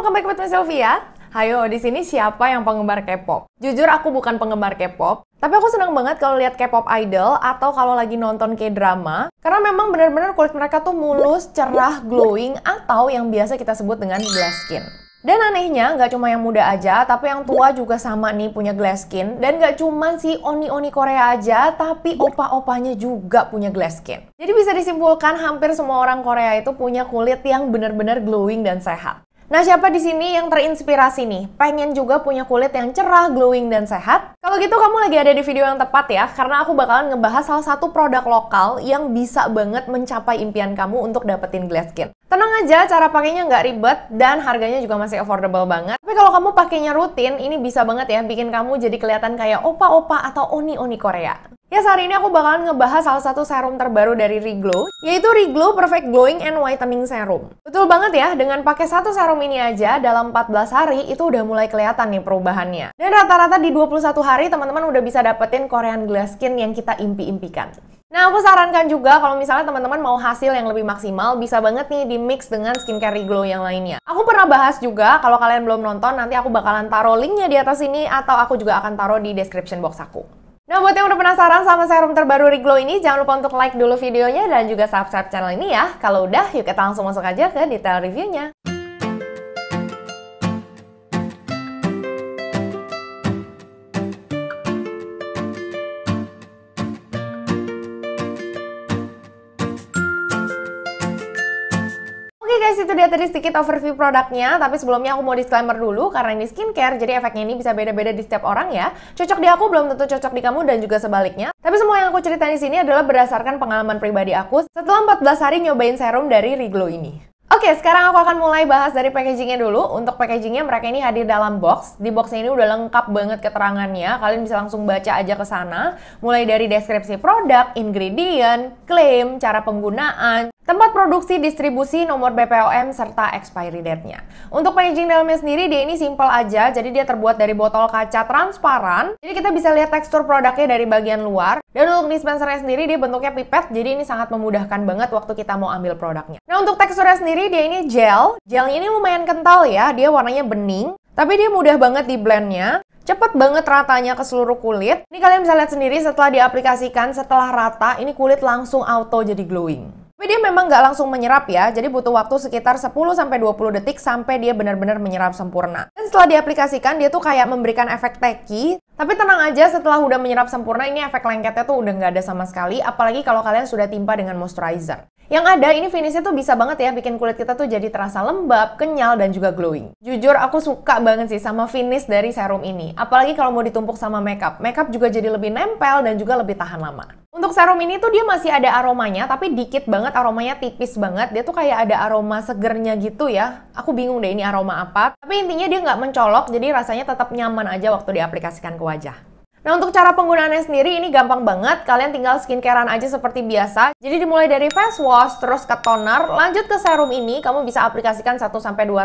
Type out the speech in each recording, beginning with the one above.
welcome back with me Sylvia. Hayo, di sini siapa yang penggemar K-pop? Jujur aku bukan penggemar K-pop, tapi aku senang banget kalau lihat K-pop idol atau kalau lagi nonton K-drama karena memang benar-benar kulit mereka tuh mulus, cerah, glowing atau yang biasa kita sebut dengan glass skin. Dan anehnya, nggak cuma yang muda aja, tapi yang tua juga sama nih punya glass skin. Dan nggak cuma si oni-oni Korea aja, tapi opa-opanya juga punya glass skin. Jadi bisa disimpulkan hampir semua orang Korea itu punya kulit yang benar-benar glowing dan sehat. Nah, siapa di sini yang terinspirasi nih? Pengen juga punya kulit yang cerah, glowing, dan sehat? Kalau gitu kamu lagi ada di video yang tepat ya, karena aku bakalan ngebahas salah satu produk lokal yang bisa banget mencapai impian kamu untuk dapetin glass skin. Tenang aja, cara pakainya nggak ribet dan harganya juga masih affordable banget. Tapi kalau kamu pakainya rutin, ini bisa banget ya bikin kamu jadi kelihatan kayak opa-opa atau oni-oni Korea. Yes, ya, hari ini aku bakalan ngebahas salah satu serum terbaru dari Reglow, yaitu Reglow Perfect Glowing and Whitening Serum. Betul banget ya, dengan pakai satu serum ini aja, dalam 14 hari itu udah mulai kelihatan nih perubahannya. Dan rata-rata di 21 hari teman-teman udah bisa dapetin Korean Glass Skin yang kita impi-impikan. Nah, aku sarankan juga kalau misalnya teman-teman mau hasil yang lebih maksimal, bisa banget nih di-mix dengan skincare Reglow yang lainnya. Aku pernah bahas juga, kalau kalian belum nonton, nanti aku bakalan taruh linknya di atas sini, atau aku juga akan taruh di description box aku. Nah buat yang udah penasaran sama serum terbaru Riglo ini jangan lupa untuk like dulu videonya dan juga subscribe channel ini ya. Kalau udah yuk kita langsung masuk aja ke detail reviewnya. guys, itu dia tadi sedikit overview produknya, tapi sebelumnya aku mau disclaimer dulu karena ini skincare, jadi efeknya ini bisa beda-beda di setiap orang ya. Cocok di aku belum tentu cocok di kamu dan juga sebaliknya. Tapi semua yang aku ceritain di sini adalah berdasarkan pengalaman pribadi aku setelah 14 hari nyobain serum dari Riglo ini. Oke, sekarang aku akan mulai bahas dari packagingnya dulu. Untuk packagingnya mereka ini hadir dalam box. Di box ini udah lengkap banget keterangannya. Kalian bisa langsung baca aja ke sana. Mulai dari deskripsi produk, ingredient, klaim, cara penggunaan, tempat produksi, distribusi, nomor BPOM, serta expiry date-nya. Untuk packaging dalamnya sendiri, dia ini simple aja, jadi dia terbuat dari botol kaca transparan. Jadi kita bisa lihat tekstur produknya dari bagian luar. Dan untuk dispensernya sendiri, dia bentuknya pipet, jadi ini sangat memudahkan banget waktu kita mau ambil produknya. Nah, untuk teksturnya sendiri, dia ini gel. Gelnya ini lumayan kental ya, dia warnanya bening. Tapi dia mudah banget di blendnya cepet banget ratanya ke seluruh kulit. Ini kalian bisa lihat sendiri setelah diaplikasikan, setelah rata, ini kulit langsung auto jadi glowing. Tapi dia memang nggak langsung menyerap ya, jadi butuh waktu sekitar 10-20 detik sampai dia benar-benar menyerap sempurna. Dan setelah diaplikasikan, dia tuh kayak memberikan efek teki, tapi tenang aja setelah udah menyerap sempurna, ini efek lengketnya tuh udah nggak ada sama sekali, apalagi kalau kalian sudah timpa dengan moisturizer. Yang ada ini finishnya tuh bisa banget ya bikin kulit kita tuh jadi terasa lembab, kenyal, dan juga glowing. Jujur aku suka banget sih sama finish dari serum ini. Apalagi kalau mau ditumpuk sama makeup. Makeup juga jadi lebih nempel dan juga lebih tahan lama. Untuk serum ini tuh dia masih ada aromanya, tapi dikit banget aromanya tipis banget. Dia tuh kayak ada aroma segernya gitu ya. Aku bingung deh ini aroma apa. Tapi intinya dia nggak mencolok, jadi rasanya tetap nyaman aja waktu diaplikasikan ke wajah. Nah untuk cara penggunaannya sendiri ini gampang banget, kalian tinggal skincarean aja seperti biasa. Jadi dimulai dari face wash, terus ke toner, lanjut ke serum ini, kamu bisa aplikasikan 1-2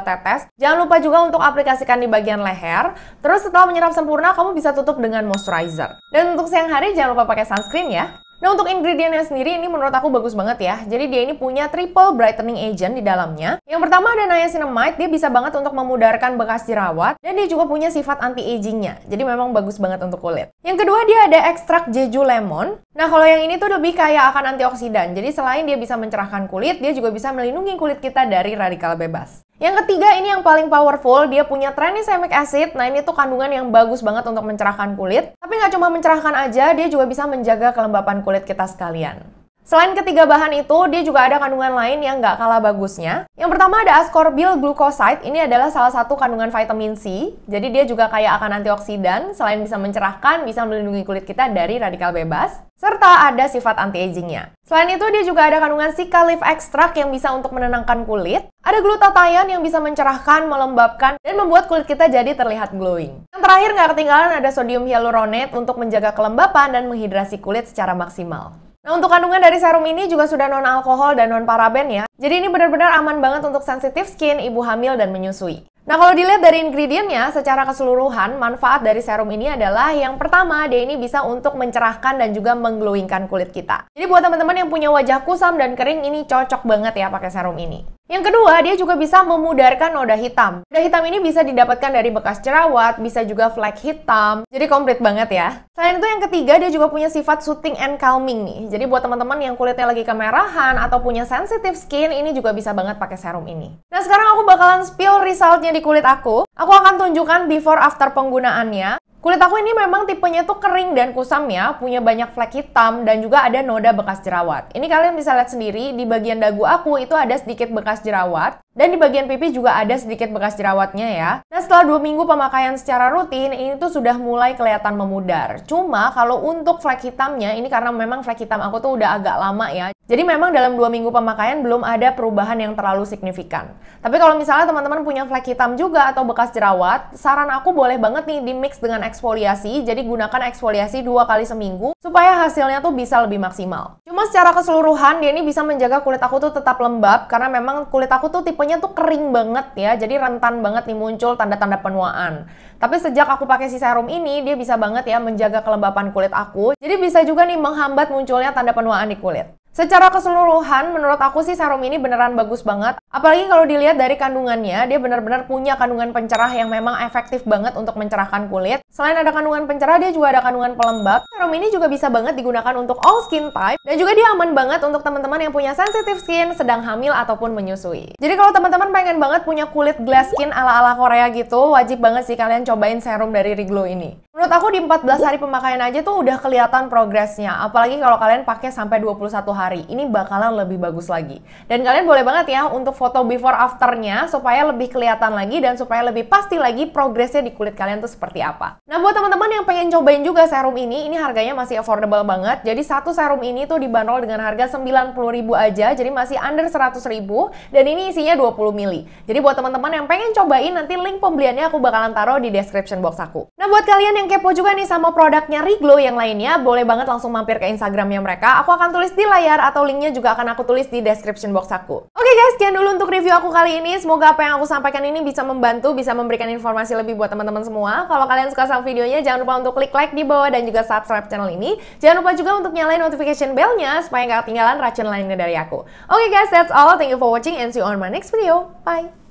tetes. Jangan lupa juga untuk aplikasikan di bagian leher. Terus setelah menyerap sempurna, kamu bisa tutup dengan moisturizer. Dan untuk siang hari jangan lupa pakai sunscreen ya. Nah untuk ingredientnya sendiri ini menurut aku bagus banget ya. Jadi dia ini punya triple brightening agent di dalamnya. Yang pertama ada niacinamide, dia bisa banget untuk memudarkan bekas jerawat dan dia juga punya sifat anti agingnya. Jadi memang bagus banget untuk kulit. Yang kedua dia ada ekstrak jeju lemon. Nah kalau yang ini tuh lebih kaya akan antioksidan. Jadi selain dia bisa mencerahkan kulit, dia juga bisa melindungi kulit kita dari radikal bebas. Yang ketiga ini yang paling powerful, dia punya tranexamic acid. Nah ini tuh kandungan yang bagus banget untuk mencerahkan kulit. Tapi nggak cuma mencerahkan aja, dia juga bisa menjaga kelembapan kulit kita sekalian. Selain ketiga bahan itu, dia juga ada kandungan lain yang nggak kalah bagusnya. Yang pertama ada ascorbyl glucoside, ini adalah salah satu kandungan vitamin C. Jadi dia juga kaya akan antioksidan, selain bisa mencerahkan, bisa melindungi kulit kita dari radikal bebas. Serta ada sifat anti-agingnya. Selain itu, dia juga ada kandungan Sika leaf extract yang bisa untuk menenangkan kulit. Ada glutathione yang bisa mencerahkan, melembabkan, dan membuat kulit kita jadi terlihat glowing. Yang terakhir, nggak ketinggalan ada sodium hyaluronate untuk menjaga kelembapan dan menghidrasi kulit secara maksimal. Nah untuk kandungan dari serum ini juga sudah non alkohol dan non paraben ya. Jadi ini benar-benar aman banget untuk sensitif skin, ibu hamil dan menyusui. Nah kalau dilihat dari ingredientnya secara keseluruhan manfaat dari serum ini adalah yang pertama dia ini bisa untuk mencerahkan dan juga mengglowingkan kulit kita. Jadi buat teman-teman yang punya wajah kusam dan kering ini cocok banget ya pakai serum ini. Yang kedua, dia juga bisa memudarkan noda hitam. Noda hitam ini bisa didapatkan dari bekas jerawat, bisa juga flek hitam. Jadi komplit banget ya. Selain itu yang ketiga, dia juga punya sifat soothing and calming nih. Jadi buat teman-teman yang kulitnya lagi kemerahan atau punya sensitive skin, ini juga bisa banget pakai serum ini. Nah, sekarang aku bakalan spill resultnya di kulit aku. Aku akan tunjukkan before after penggunaannya. Kulit aku ini memang tipenya tuh kering dan kusam ya, punya banyak flek hitam dan juga ada noda bekas jerawat. Ini kalian bisa lihat sendiri, di bagian dagu aku itu ada sedikit bekas jerawat dan di bagian pipi juga ada sedikit bekas jerawatnya ya. Nah setelah dua minggu pemakaian secara rutin, ini tuh sudah mulai kelihatan memudar. Cuma kalau untuk flek hitamnya, ini karena memang flek hitam aku tuh udah agak lama ya. Jadi memang dalam dua minggu pemakaian belum ada perubahan yang terlalu signifikan. Tapi kalau misalnya teman-teman punya flek hitam juga atau bekas jerawat, saran aku boleh banget nih di mix dengan eksfoliasi. Jadi gunakan eksfoliasi dua kali seminggu supaya hasilnya tuh bisa lebih maksimal. Cuma secara keseluruhan, dia ini bisa menjaga kulit aku tuh tetap lembab karena memang kulit aku tuh tipe tipenya tuh kering banget ya, jadi rentan banget nih muncul tanda-tanda penuaan. Tapi sejak aku pakai si serum ini, dia bisa banget ya menjaga kelembapan kulit aku. Jadi bisa juga nih menghambat munculnya tanda penuaan di kulit. Secara keseluruhan, menurut aku sih serum ini beneran bagus banget. Apalagi kalau dilihat dari kandungannya, dia bener-bener punya kandungan pencerah yang memang efektif banget untuk mencerahkan kulit. Selain ada kandungan pencerah, dia juga ada kandungan pelembab. Serum ini juga bisa banget digunakan untuk all skin type, dan juga dia aman banget untuk teman-teman yang punya sensitive skin, sedang hamil, ataupun menyusui. Jadi kalau teman-teman pengen banget punya kulit glass skin ala-ala Korea gitu, wajib banget sih kalian cobain serum dari Riglo ini. Menurut aku di 14 hari pemakaian aja tuh udah kelihatan progresnya, apalagi kalau kalian pakai sampai 21 hari hari. Ini bakalan lebih bagus lagi. Dan kalian boleh banget ya untuk foto before afternya supaya lebih kelihatan lagi dan supaya lebih pasti lagi progresnya di kulit kalian tuh seperti apa. Nah buat teman-teman yang pengen cobain juga serum ini, ini harganya masih affordable banget. Jadi satu serum ini tuh dibanderol dengan harga 90 ribu aja, jadi masih under 100000 ribu dan ini isinya 20 mili. Jadi buat teman-teman yang pengen cobain nanti link pembeliannya aku bakalan taruh di description box aku. Nah buat kalian yang kepo juga nih sama produknya Riglo yang lainnya, boleh banget langsung mampir ke Instagramnya mereka. Aku akan tulis di layar share atau linknya juga akan aku tulis di description box aku. Oke okay guys, sekian dulu untuk review aku kali ini. Semoga apa yang aku sampaikan ini bisa membantu, bisa memberikan informasi lebih buat teman-teman semua. Kalau kalian suka sama videonya, jangan lupa untuk klik like di bawah dan juga subscribe channel ini. Jangan lupa juga untuk nyalain notification bellnya supaya nggak ketinggalan racun lainnya dari aku. Oke okay guys, that's all. Thank you for watching and see you on my next video. Bye!